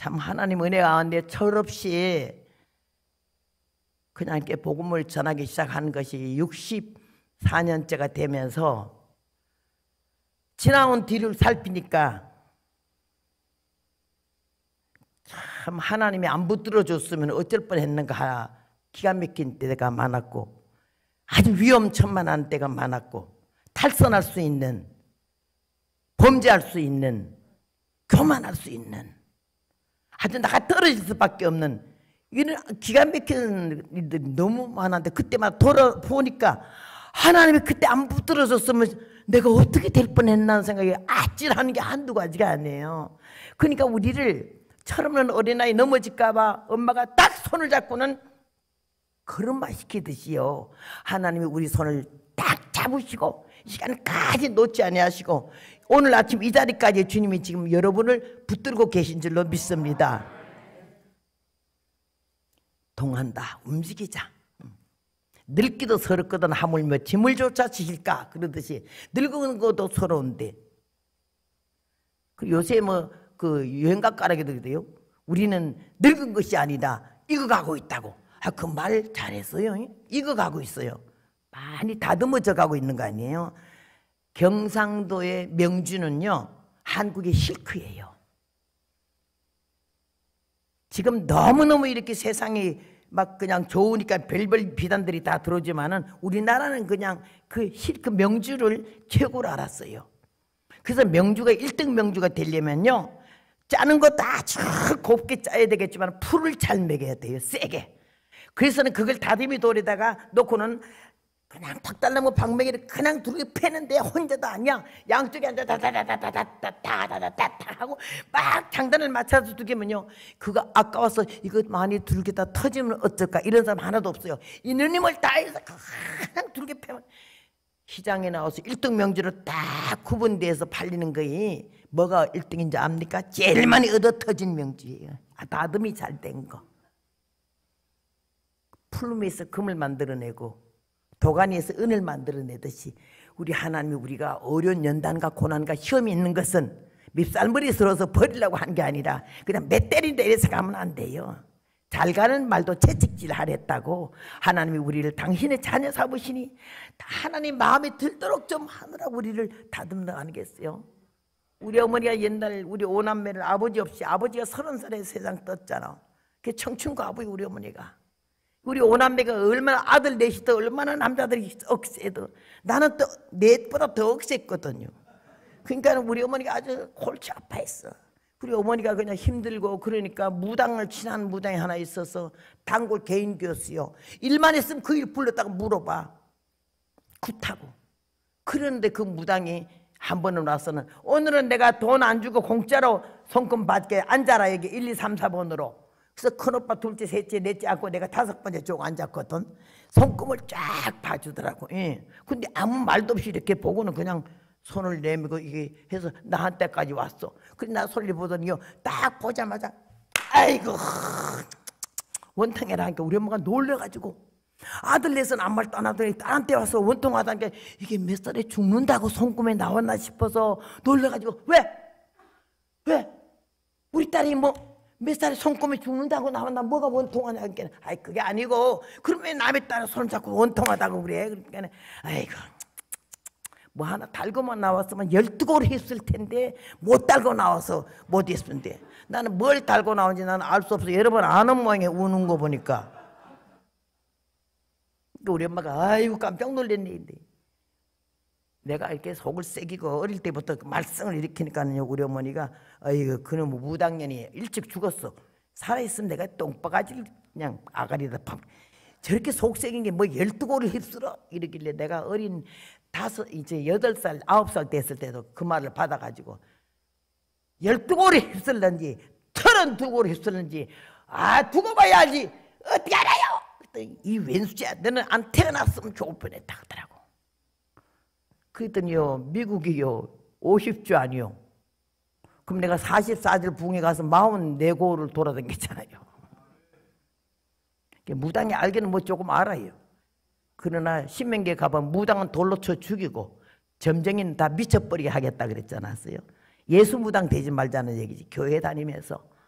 참 하나님 은혜 가운데 철없이 그냥 이렇게 복음을 전하기 시작한 것이 64년째가 되면서 지나온 뒤를 살피니까 참 하나님이 안 붙들어 줬으면 어쩔 뻔했는가 기가 막힌 때가 많았고 아주 위험천만한 때가 많았고 탈선할 수 있는 범죄할 수 있는 교만할 수 있는 하여튼 나가 떨어질 수밖에 없는 이런 기가 막힌 일들이 너무 많았는데 그때마다 돌아보니까 하나님이 그때 안 붙들어줬으면 내가 어떻게 될 뻔했나 생각이 아찔하는 게 한두 가지가 아니에요. 그러니까 우리를 철없는 어린아이 넘어질까 봐 엄마가 딱 손을 잡고는 걸음마 시키듯이요. 하나님이 우리 손을 딱 잡으시고 시간까지 놓지 아니하시고 오늘 아침 이 자리까지 주님이 지금 여러분을 붙들고 계신 줄로 믿습니다. 동한다. 움직이자. 늙기도 서럽거든 하물며 짐을 조차 지실까 그러듯이 늙은 것도 서러운데 요새 뭐그 유행가까라기도 돼요. 우리는 늙은 것이 아니다. 익어가고 있다고. 아, 그 말 잘했어요. 익어가고 있어요. 많이 다듬어져 가고 있는 거 아니에요? 경상도의 명주는요, 한국의 실크예요. 지금 너무너무 이렇게 세상이 막 그냥 좋으니까 별별 비단들이 다 들어오지만은 우리나라는 그냥 그 실크 명주를 최고로 알았어요. 그래서 명주가 1등 명주가 되려면요. 짜는 거다 곱게 짜야 되겠지만 풀을 잘 먹여야 돼요. 세게. 그래서는 그걸 다듬이 돌에다가 놓고는 그냥 턱 달라면 방맹이를 그냥 두르게 패는데 혼자도 아니야. 양쪽에 앉아 다다다다다다다다다다 하고 막 장단을 맞춰서 두기면요 그거 아까워서 이거 많이 두르게 다 터지면 어떨까 이런 사람 하나도 없어요. 이누님을 다해서 그냥 두르게 패면 시장에 나와서 1등 명주로 딱 구분돼서 팔리는 거이 뭐가 1등인지 압니까? 제일 많이 얻어 터진 명주예요. 다듬이 잘 된 거. 풀룸에서 금을 만들어내고 도가니에서 은을 만들어내듯이 우리 하나님이 우리가 어려운 연단과 고난과 시험이 있는 것은 밉살머리 들어서 버리려고 한 게 아니라 그냥 멧때리내려서 가면 안 돼요. 잘 가는 말도 채찍질 하랬다고 하나님이 우리를 당신의 자녀 삼으시니 하나님 마음에 들도록 좀 하느라고 우리를 다듬는 아니겠어요? 우리 어머니가 옛날 우리 오남매를 아버지 없이 아버지가 서른 살에 세상 떴잖아. 그 청춘과 아버지 우리 어머니가 우리 오남매가 얼마나 아들 넷이더 얼마나 남자들이 억세도 나는 또 넷보다 더 억세했거든요. 그러니까 우리 어머니가 아주 골치 아파했어. 우리 어머니가 그냥 힘들고 그러니까 무당을 친한 무당이 하나 있어서 단골 개인 교수요. 일만 했으면 그 일 불렀다고 물어봐. 그렇고 그런데 그 무당이 한 번은 와서는 오늘은 내가 돈 안 주고 공짜로 성금 받게 앉아라 여기 1, 2, 3, 4번으로 그래서 큰오빠 둘째 셋째 넷째 앉고 내가 다섯 번째 쪽 앉았거든 손금을 쫙 봐주더라고 예. 근데 아무 말도 없이 이렇게 보고는 그냥 손을 내밀고 이게 해서 나한테까지 왔어 그래 나 손리 보더니 요딱 보자마자 아이고 원통이라니까 우리 엄마가 놀래가지고 아들 넷은 아무 말도 안 하더니 딸한테 와서 원통하다니까 이게 몇 살에 죽는다고 손금에 나왔나 싶어서 놀래가지고 왜? 왜? 우리 딸이 뭐몇 살에 손꼽이 죽는다고 나만 나 뭐가 원통하냐 그러니까 아이 그게 아니고 그러면 남의 딸은 손 잡고 원통하다고 그래 그러니까 아이고 뭐 하나 달고만 나왔으면 열두 골 했을 텐데 못 달고 나와서 못 했을 때 나는 뭘 달고 나온지 나는 알 수 없어 여러분 아는 모양에 우는 거 보니까 우리 엄마가 아이고 깜짝 놀랐네 내가 이렇게 속을 새기고 어릴 때부터 그 말썽을 일으키니까요 우리 어머니가 아이고 그놈 무당년이 일찍 죽었어 살아있으면 내가 똥바가지를 그냥 아가리다 팍 저렇게 속색인 게뭐 열두 고를 휩쓸어 이러길래 내가 어린 다섯 이제 여덟 살 아홉 살 됐을 때도 그 말을 받아가지고 열두 고를 휩쓸는지 서은두 고를 휩쓸는지 아 두고 봐야지 어떻게 알아요? 그랬더니 이 왼수야 지 너는 안 태어났으면 좋을 뻔했다 하더라고 그랬더니요, 미국이요, 50주 아니요. 그럼 내가 44주 붕에 가서 44고를 돌아다녔잖아요. 무당이 알기는 뭐 조금 알아요. 그러나 신명계 가보면 무당은 돌로 쳐 죽이고 점쟁이는 다 미쳐버리게 하겠다 그랬잖아요 예수 무당 되지 말자는 얘기지. 교회 다니면서